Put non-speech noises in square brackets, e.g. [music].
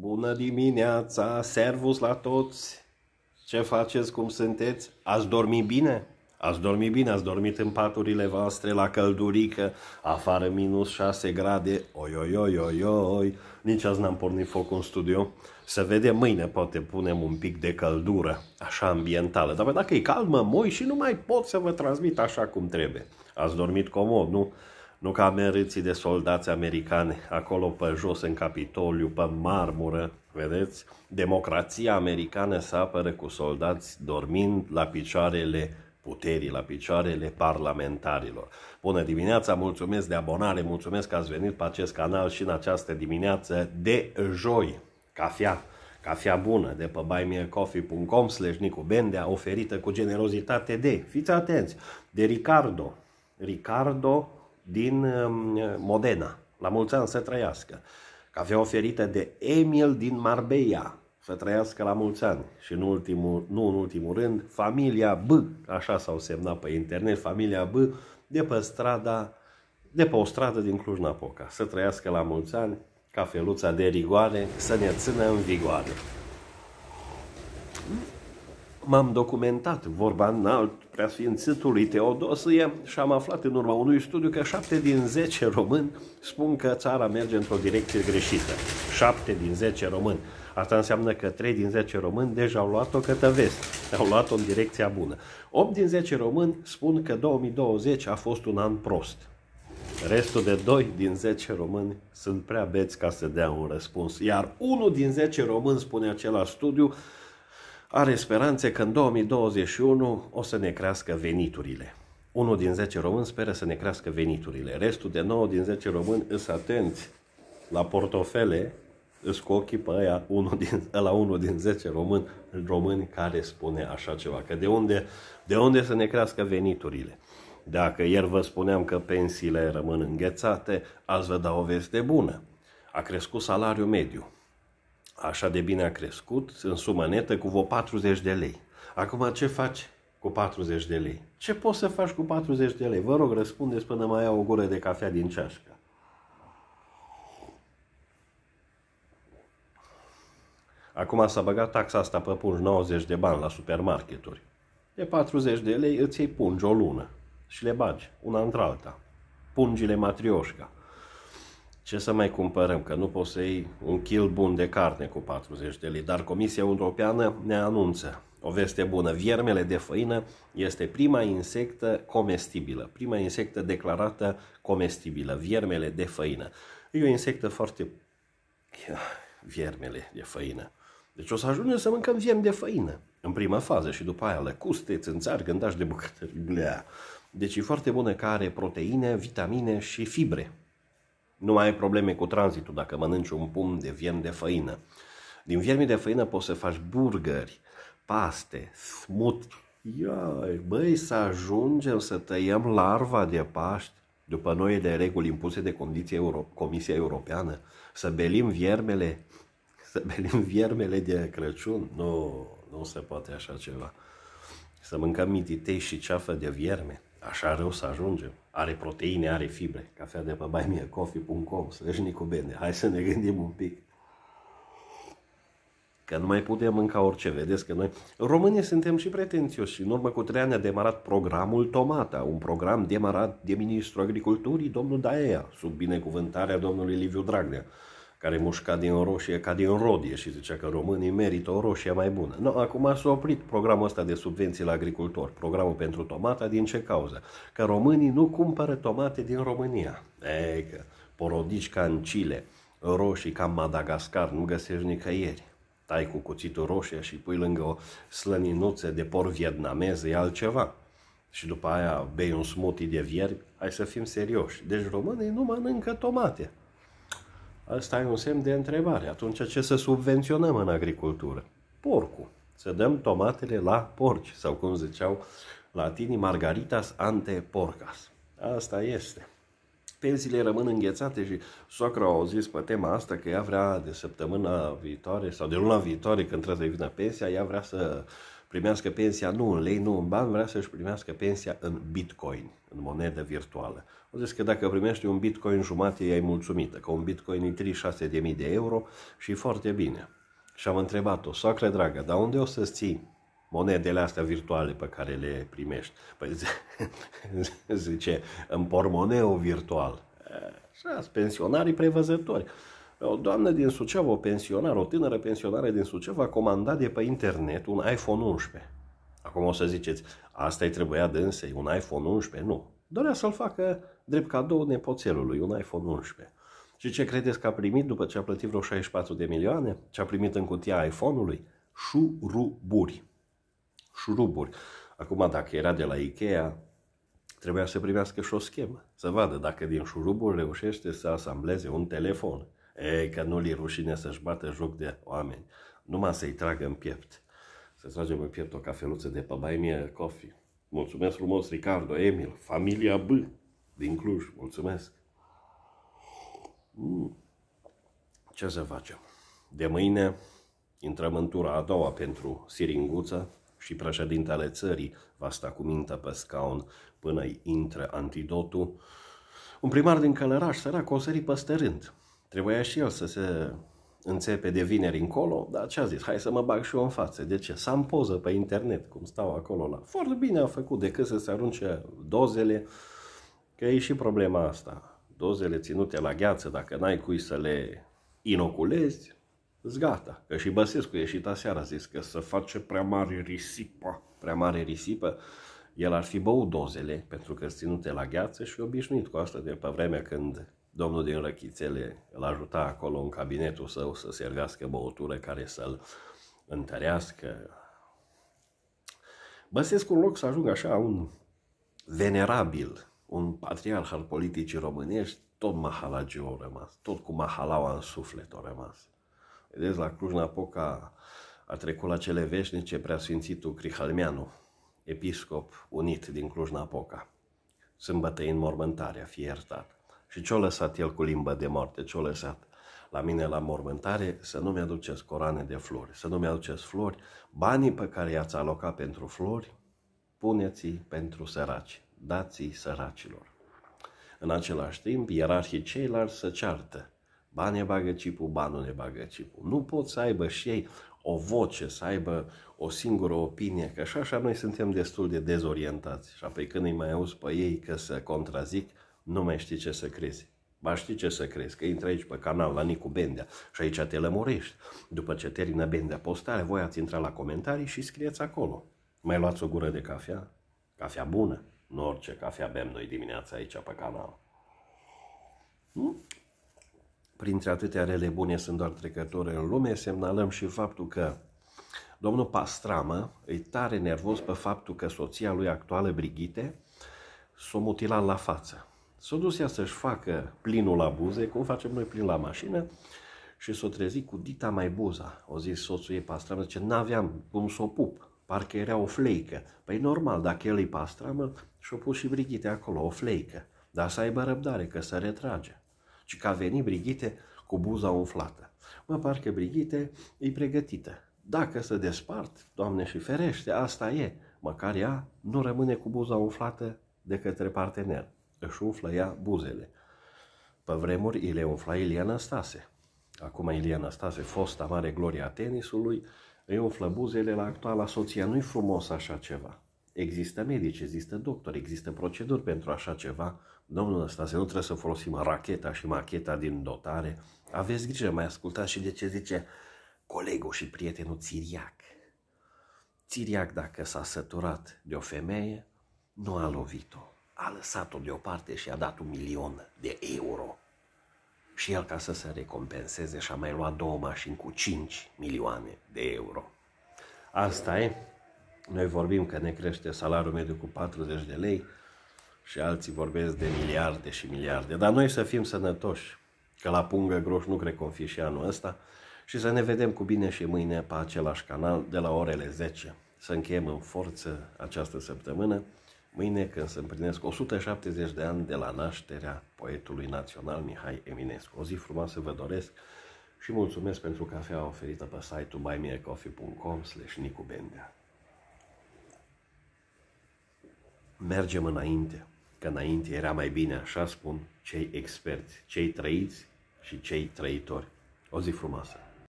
Bună dimineața, servus la toți! Ce faceți, cum sunteți? Ați dormit bine? Ați dormit bine, ați dormit în paturile voastre la căldurică, afară minus 6 grade, oi, oi, oi, oi, oi. Nici azi n-am pornit foc în studio. Să vedem mâine, poate punem un pic de căldură, așa ambientală. Dar dacă e calmă, moi și nu mai pot să vă transmit așa cum trebuie. Ați dormit comod, nu? nu ca meriții de soldați americani, acolo pe jos în Capitoliu, pe marmură, vedeți? Democrația americană se apără cu soldați dormind la picioarele puterii, la picioarele parlamentarilor. Bună dimineața, mulțumesc de abonare, mulțumesc că ați venit pe acest canal și în această dimineață de joi, cafea cafea bună de pe buymeacoffee.com slash nicubendea oferită cu generozitate de, fiți atenți, de Ricardo. Ricardo din um, Modena. La mulți ani să trăiască. Cafea oferită de Emil din Marbella. Să trăiască la mulți ani. Și în ultimul, nu în ultimul rând, familia B, așa s-au semnat pe internet, familia B, de pe strada de pe o stradă din Cluj-Napoca. Să trăiască la mulți ani, cafeluța de rigoare să ne țină în vigoare. M-am documentat, vorba înalt, preasfințitului Teodosie și am aflat în urma unui studiu că 7 din 10 români spun că țara merge într-o direcție greșită. 7 din 10 români. Asta înseamnă că 3 din 10 români deja au luat-o către vest, au luat-o în direcția bună. 8 din 10 români spun că 2020 a fost un an prost. Restul de 2 din 10 români sunt prea beți ca să dea un răspuns. Iar 1 din 10 români, spune același studiu, are speranțe că în 2021 o să ne crească veniturile. Unul din 10 români speră să ne crească veniturile. Restul de 9 din 10 români îs atenți la portofele, îs cu ochii pe aia, unul din, la unul din 10 români, români care spune așa ceva. Că de unde, de unde să ne crească veniturile? Dacă ieri vă spuneam că pensiile rămân înghețate, azi vă dau o veste bună. A crescut salariul mediu. Așa de bine a crescut, în sumă netă, cu vreo 40 de lei. Acum ce faci cu 40 de lei? Ce poți să faci cu 40 de lei? Vă rog, răspundeți până mai iau o gură de cafea din ceașcă. Acum s-a băgat taxa asta pe pungi 90 de bani la supermarketuri. De 40 de lei îți iei pungi o lună și le bagi, una între alta. Pungile matrioșca ce să mai cumpărăm, că nu poți să iei un kil bun de carne cu 40 de lei, dar Comisia Europeană ne anunță o veste bună. Viermele de făină este prima insectă comestibilă, prima insectă declarată comestibilă, viermele de făină. E o insectă foarte... viermele de făină. Deci o să ajungem să mâncăm viem de făină în prima fază și după aia lăcuste, țânțari, gândași de bucătării. Deci e foarte bună că are proteine, vitamine și fibre. Nu mai ai probleme cu tranzitul dacă mănânci un pumn de viermi de făină. Din viermi de făină poți să faci burgeri, paste, smut. Iai, băi, să ajungem să tăiem larva de Paști după noile reguli impuse de Euro- Comisia Europeană, să belim viermele, să belim viermele de Crăciun. Nu, nu se poate așa ceva. Să mâncăm mititei și ceafă de vierme. Așa rău să ajungem. Are proteine, are fibre. Cafea de pe buymeacoffee.com, slash nicobene. Hai să ne gândim un pic. Că nu mai putem mânca orice, vedeți că noi... Românii suntem și pretențioși în urmă cu trei ani a demarat programul Tomata, un program demarat de ministrul agriculturii, domnul Daea, sub binecuvântarea domnului Liviu Dragnea care mușca din roșie ca din rodie și zicea că românii merită o roșie mai bună. No, acum s-a oprit programul ăsta de subvenții la agricultori, programul pentru tomata, din ce cauză? Că românii nu cumpără tomate din România. E, că porodici ca în Chile, roșii ca în Madagascar, nu găsești nicăieri. Tai cu cuțitul roșie și pui lângă o slăninuță de por vietnamez, e altceva și după aia bei un smoothie de vierbi, hai să fim serioși. Deci românii nu mănâncă tomate. Asta e un semn de întrebare. Atunci ce să subvenționăm în agricultură? Porcul. Să dăm tomatele la porci, sau cum ziceau latinii, margaritas ante porcas. Asta este. Pensiile rămân înghețate și socra a zis pe tema asta că ea vrea de săptămâna viitoare sau de luna viitoare când trebuie să vină pensia, ea vrea să primească pensia nu în lei, nu în bani, vrea să-și primească pensia în bitcoin, în monedă virtuală. O zis că dacă primești un bitcoin jumate, i-ai mulțumită, că un bitcoin e 36.000 de mii de euro și foarte bine. Și am întrebat-o, soacră dragă, dar unde o să ții monedele astea virtuale pe care le primești? Păi [laughs] zice, în pormoneu virtual. Așa, pensionarii prevăzători. O doamnă din Suceava, o pensionară, o tânără pensionară din Suceava, a comandat de pe internet un iPhone 11. Acum o să ziceți, asta îi trebuia dânsei, un iPhone 11? Nu. Dorea să-l facă drept cadou nepoțelului, un iPhone 11. Și ce credeți că a primit după ce a plătit vreo 64 de milioane? Ce a primit în cutia iPhone-ului? Șuruburi. Șuruburi. Acum, dacă era de la Ikea, trebuia să primească și o schemă, să vadă dacă din șuruburi reușește să asambleze un telefon. Ei, că nu li rușine să-și bată joc de oameni. Numai să-i tragă în piept. Să tragem în piept o cafeluță de pe Buy Coffee. Mulțumesc frumos, Ricardo, Emil, familia B din Cluj. Mulțumesc. Mm. Ce să facem? De mâine intrăm în tura a doua pentru Siringuță și președintele țării va sta cu mintea pe scaun până îi intre antidotul. Un primar din Călăraș, sărac, o sări păstărând. Trebuia și el să se înțepe de vineri încolo, dar ce a zis? Hai să mă bag și eu în față. De ce? Să am poză pe internet, cum stau acolo la... Foarte bine a făcut, decât să se arunce dozele, că e și problema asta. Dozele ținute la gheață, dacă n-ai cui să le inoculezi, îți gata. Că și Băsescu ieșit aseară a zis că să face prea mare risipă. Prea mare risipă, el ar fi băut dozele, pentru că ținute la gheață și obișnuit cu asta de pe vremea când domnul din Răchițele îl ajuta acolo în cabinetul său să servească băutură care să-l întărească. Băsesc un loc să ajungă așa un venerabil, un patriarh al politicii românești, tot mahalagiu au rămas, tot cu mahalaua în suflet au rămas. Vedeți, la Cluj-Napoca a trecut la cele veșnice preasfințitul Crihalmeanu, episcop unit din Cluj-Napoca. Sâmbătă în mormântarea, fie iertat. Și ce-o lăsat el cu limba de moarte? Ce-o lăsat la mine la mormântare? Să nu mi-aduceți corane de flori, să nu mi-aduceți flori. Banii pe care i-ați alocat pentru flori, puneți-i pentru săraci, dați-i săracilor. În același timp, ierarhii ceilalți să ceartă. Bani ne bagă cipul, nu ne bagă cipul. Nu pot să aibă și ei o voce, să aibă o singură opinie, că așa, așa noi suntem destul de dezorientați. Și apoi când îi mai auzi pe ei că se contrazic, nu mai știi ce să crezi. Ba știi ce să crezi, că intri aici pe canal la Nicu Bendea și aici te lămurești. După ce termină Bendea postare, voi ați intrat la comentarii și scrieți acolo. Mai luați o gură de cafea? Cafea bună, nu orice cafea bem noi dimineața aici pe canal. Hmm? Printre atâtea rele bune sunt doar trecători în lume, semnalăm și faptul că domnul Pastramă e tare nervos pe faptul că soția lui actuală, Brigite, s-a mutilat la față. S-a dus ea să-și facă plinul la buze, cum facem noi plin la mașină, și s a trezi cu dita mai buza. O zis soțul ei pastramă, zice, n-aveam cum să o pup, parcă era o fleică. Păi normal, dacă el e pastramă, și-o pus și Brighite acolo, o fleică. Dar să aibă răbdare, că să retrage. Și că a venit Brighite cu buza umflată. Mă, parcă Brighite e pregătită. Dacă se despart, Doamne și ferește, asta e. Măcar ea nu rămâne cu buza umflată de către partener își umflă ea buzele. Pe vremuri îi le umfla Iliana Stase. Acum Iliana Stase, fosta mare gloria tenisului, îi umflă buzele la actuala soția. Nu-i frumos așa ceva. Există medici, există doctori, există proceduri pentru așa ceva. Domnul Năstase, nu trebuie să folosim racheta și macheta din dotare. Aveți grijă, mai ascultați și de ce zice colegul și prietenul Țiriac. Țiriac, dacă s-a săturat de o femeie, nu a lovit-o a lăsat-o deoparte și a dat un milion de euro. Și el, ca să se recompenseze, și-a mai luat două mașini cu 5 milioane de euro. Asta e. Noi vorbim că ne crește salariul mediu cu 40 de lei și alții vorbesc de miliarde și miliarde. Dar noi să fim sănătoși, că la pungă groș nu cred că fi și anul ăsta, și să ne vedem cu bine și mâine pe același canal de la orele 10. Să încheiem în forță această săptămână. Mâine, când se împlinesc 170 de ani de la nașterea poetului național Mihai Eminescu. O zi frumoasă vă doresc și mulțumesc pentru cafea oferită pe site-ul buymeacoffee.com slash nicubendea. Mergem înainte, că înainte era mai bine, așa spun cei experți, cei trăiți și cei trăitori. O zi frumoasă!